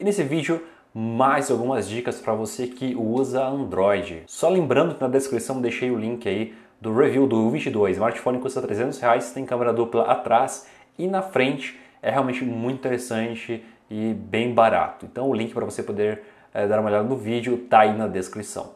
E nesse vídeo mais algumas dicas para você que usa Android. Só lembrando que na descrição deixei o link aí do review do 22. Smartphone custa 300 reais, tem câmera dupla atrás e na frente. É realmente muito interessante e bem barato. Então o link para você poder é, dar uma olhada no vídeo está aí na descrição.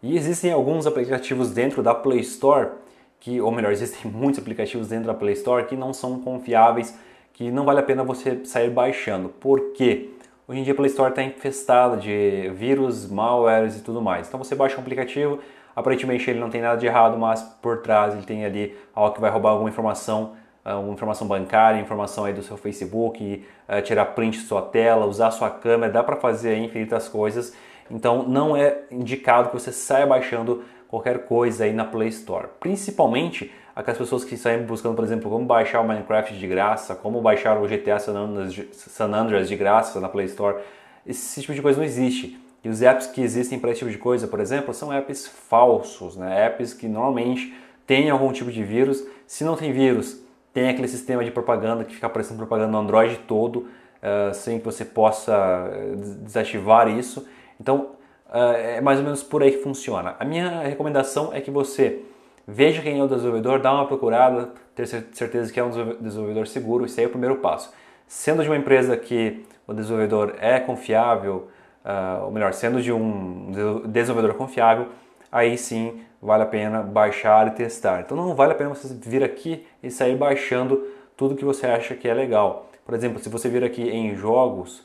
E existem alguns aplicativos dentro da Play Store que, ou melhor, existem muitos aplicativos dentro da Play Store que não são confiáveis, que não vale a pena você sair baixando. Por quê? Hoje em dia a Play Store está infestada de vírus, malwares e tudo mais. Então você baixa um aplicativo, aparentemente ele não tem nada de errado, mas por trás ele tem ali algo que vai roubar alguma informação, alguma ah, informação bancária, informação aí do seu Facebook, ah, tirar print de sua tela, usar sua câmera, dá para fazer infinitas coisas. Então não é indicado que você saia baixando qualquer coisa aí na Play Store. Principalmente aquelas pessoas que saem buscando, por exemplo, como baixar o Minecraft de graça, como baixar o GTA San Andreas de graça na Play Store. Esse tipo de coisa não existe. E os apps que existem para esse tipo de coisa, por exemplo, são apps falsos, né? apps que normalmente têm algum tipo de vírus. Se não tem vírus, tem aquele sistema de propaganda que fica aparecendo propaganda no Android todo, uh, sem que você possa eh, desativar isso. Então, ah, é mais ou menos por aí que funciona. A minha recomendação é que você veja quem é o desenvolvedor, dá uma procurada, ter certeza que é um desenvolvedor seguro, isso aí é o primeiro passo. Sendo de uma empresa que o desenvolvedor é confiável, ah, ou melhor, sendo de um desenvolvedor confiável, aí sim vale a pena baixar e testar. Então não vale a pena você vir aqui e sair baixando tudo que você acha que é legal. Por exemplo, se você vir aqui em jogos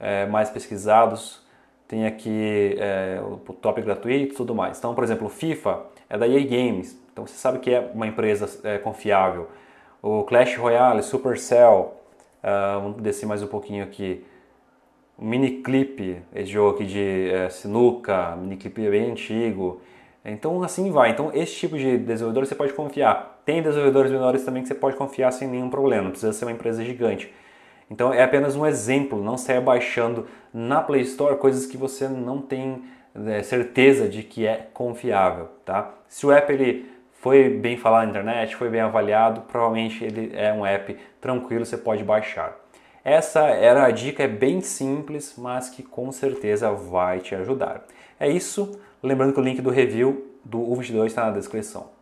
eh, mais pesquisados, tem aqui é, o top gratuito e tudo mais. Então, por exemplo, o FIFA é da EA Games, então você sabe que é uma empresa é, confiável. O Clash Royale, Supercell, uh, vamos descer mais um pouquinho aqui. O Miniclip, esse jogo aqui de é, sinuca, Miniclip é bem antigo. Então assim vai. Então esse tipo de desenvolvedor você pode confiar. Tem desenvolvedores menores também que você pode confiar sem nenhum problema, não precisa ser uma empresa gigante. Então é apenas um exemplo, não saia baixando na Play Store coisas que você não tem é, certeza de que é confiável, tá? Se o app ele foi bem falado na internet, foi bem avaliado, provavelmente ele é um app tranquilo, você pode baixar. Essa era a dica, é bem simples, mas que com certeza vai te ajudar. É isso, lembrando que o link do review do U22 está na descrição.